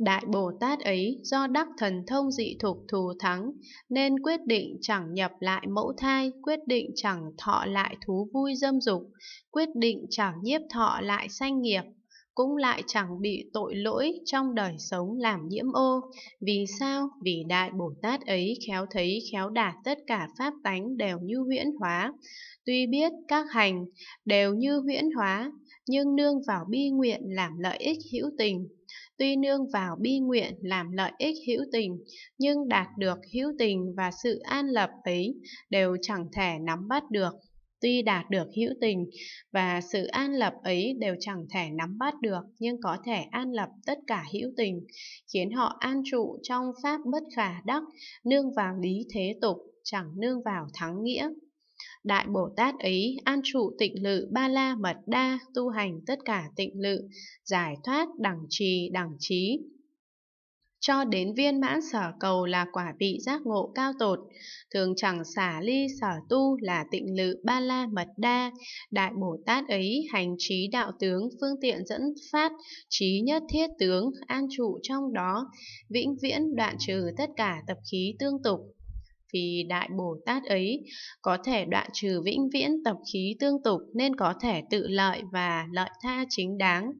Đại Bồ Tát ấy do đắc thần thông dị thục thù thắng nên quyết định chẳng nhập lại mẫu thai, quyết định chẳng thọ lại thú vui dâm dục, quyết định chẳng nhiếp thọ lại sanh nghiệp, cũng lại chẳng bị tội lỗi trong đời sống làm nhiễm ô. Vì sao? Vì Đại Bồ Tát ấy khéo thấy khéo đạt tất cả pháp tánh đều như huyễn hóa. Tuy biết các hành đều như huyễn hóa, nhưng nương vào bi nguyện làm lợi ích hữu tình. Tuy nương vào bi nguyện làm lợi ích hữu tình, nhưng đạt được hữu tình và sự an lập ấy đều chẳng thể nắm bắt được tuy đạt được hữu tình và sự an lập ấy đều chẳng thể nắm bắt được nhưng có thể an lập tất cả hữu tình khiến họ an trụ trong pháp bất khả đắc nương vào lý thế tục chẳng nương vào thắng nghĩa Đại Bồ Tát ấy an trụ tịnh lự ba la mật đa tu hành tất cả tịnh lự, giải thoát đẳng trì đẳng trí, cho đến viên mãn sở cầu là quả vị giác ngộ cao tột, thường chẳng xả ly sở tu là tịnh lự ba la mật đa, đại Bồ Tát ấy hành trí đạo tướng phương tiện dẫn phát, trí nhất thiết tướng an trụ trong đó, vĩnh viễn đoạn trừ tất cả tập khí tương tục, vì Đại Bồ Tát ấy có thể đoạn trừ vĩnh viễn tập khí tương tục nên có thể tự lợi và lợi tha chính đáng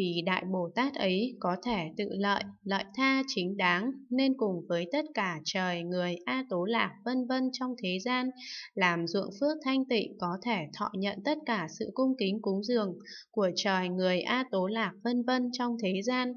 vì Đại Bồ Tát ấy có thể tự lợi, lợi tha chính đáng, nên cùng với tất cả trời, người, A Tố Lạc, vân vân trong thế gian, làm ruộng phước thanh tịnh có thể thọ nhận tất cả sự cung kính cúng dường của trời, người, A Tố Lạc, vân vân trong thế gian.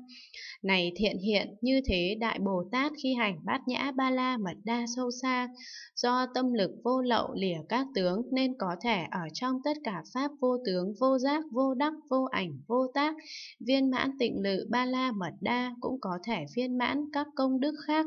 Này thiện hiện, như thế Đại Bồ Tát khi hành bát nhã ba la mật đa sâu xa, do tâm lực vô lậu lìa các tướng nên có thể ở trong tất cả pháp vô tướng, vô giác, vô đắc, vô ảnh, vô tác, viên mãn tịnh lự ba la mật đa cũng có thể viên mãn các công đức khác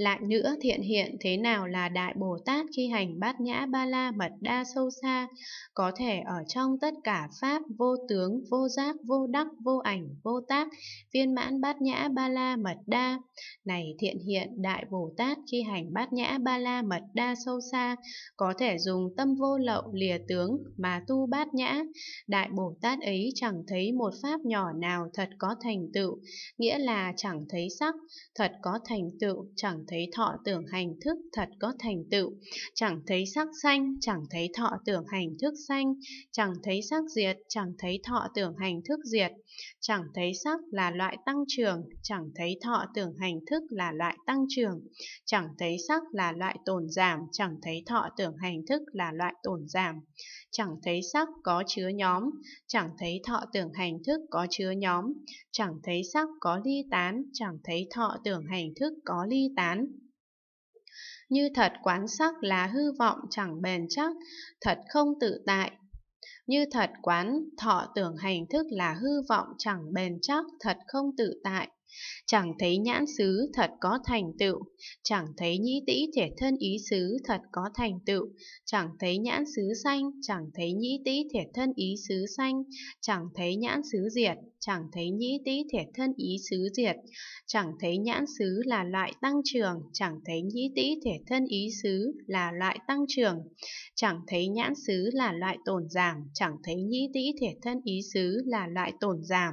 lại nữa thiện hiện thế nào là Đại Bồ Tát khi hành bát nhã ba la mật đa sâu xa, có thể ở trong tất cả Pháp vô tướng, vô giác, vô đắc, vô ảnh, vô tác, viên mãn bát nhã ba la mật đa. Này thiện hiện Đại Bồ Tát khi hành bát nhã ba la mật đa sâu xa, có thể dùng tâm vô lậu lìa tướng mà tu bát nhã. Đại Bồ Tát ấy chẳng thấy một Pháp nhỏ nào thật có thành tựu, nghĩa là chẳng thấy sắc, thật có thành tựu, chẳng thấy thọ tưởng hành thức thật có thành tựu, chẳng thấy sắc xanh chẳng thấy thọ tưởng hành thức xanh chẳng thấy sắc diệt, chẳng thấy thọ tưởng hành thức diệt, chẳng thấy sắc là loại tăng trưởng, chẳng thấy thọ tưởng hành thức là loại tăng trưởng, chẳng thấy sắc là loại tồn giảm, chẳng thấy thọ tưởng hành thức là loại tồn giảm, chẳng thấy sắc có chứa nhóm, chẳng thấy thọ tưởng hành thức có chứa nhóm, chẳng thấy sắc có ly tán, chẳng thấy thọ tưởng hành thức có ly tán án. Như thật quán sắc là hư vọng chẳng bền chắc, thật không tự tại. Như thật quán thọ tưởng hành thức là hư vọng chẳng bền chắc, thật không tự tại. Chẳng thấy nhãn xứ thật có thành tựu, chẳng thấy nhĩ tĩ thể thân ý xứ thật có thành tựu, chẳng thấy nhãn xứ xanh, chẳng thấy nhĩ tĩ thể thân ý xứ xanh, chẳng thấy nhãn xứ diệt, chẳng thấy nhĩ tĩ thể thân ý xứ diệt, chẳng thấy nhãn xứ là loại tăng trưởng, chẳng thấy nhĩ tĩ thể thân ý xứ là loại tăng trưởng, chẳng thấy nhãn xứ là loại tổn giảm, chẳng thấy nhĩ tĩ thể thân ý xứ là loại tổn giảm.